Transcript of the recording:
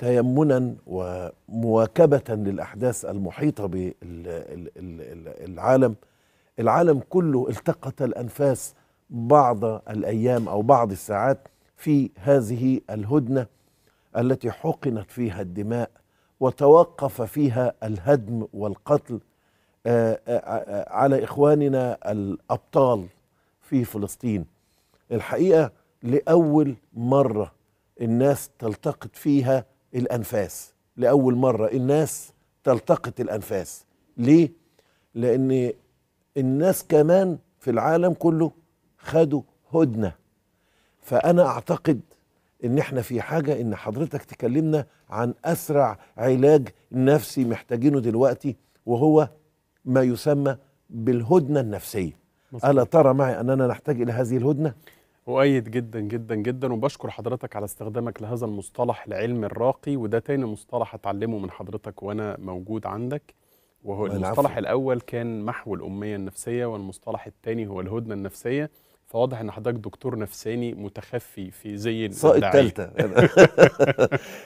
تيمنا ومواكبة للأحداث المحيطة بالعالم العالم كله التقط الأنفاس بعض الأيام أو بعض الساعات في هذه الهدنة التي حقنت فيها الدماء وتوقف فيها الهدم والقتل آه، آه، آه، على إخواننا الأبطال في فلسطين الحقيقة لأول مرة الناس تلتقط فيها الأنفاس لأول مرة الناس تلتقط الأنفاس ليه؟ لأن الناس كمان في العالم كله خدوا هدنة فأنا أعتقد إن إحنا في حاجة إن حضرتك تكلمنا عن أسرع علاج نفسي محتاجينه دلوقتي وهو ما يسمى بالهدنة النفسية مصر. ألا ترى معي أننا نحتاج إلى هذه الهدنة؟ أؤيد جدا جدا جدا وبشكر حضرتك على استخدامك لهذا المصطلح العلم الراقي وده تاني مصطلح أتعلمه من حضرتك وأنا موجود عندك وهو المصطلح الأول كان محو الأمية النفسية والمصطلح الثاني هو الهدنة النفسية فواضح ان حضرتك دكتور نفساني متخفي في زي الصائد الثالثه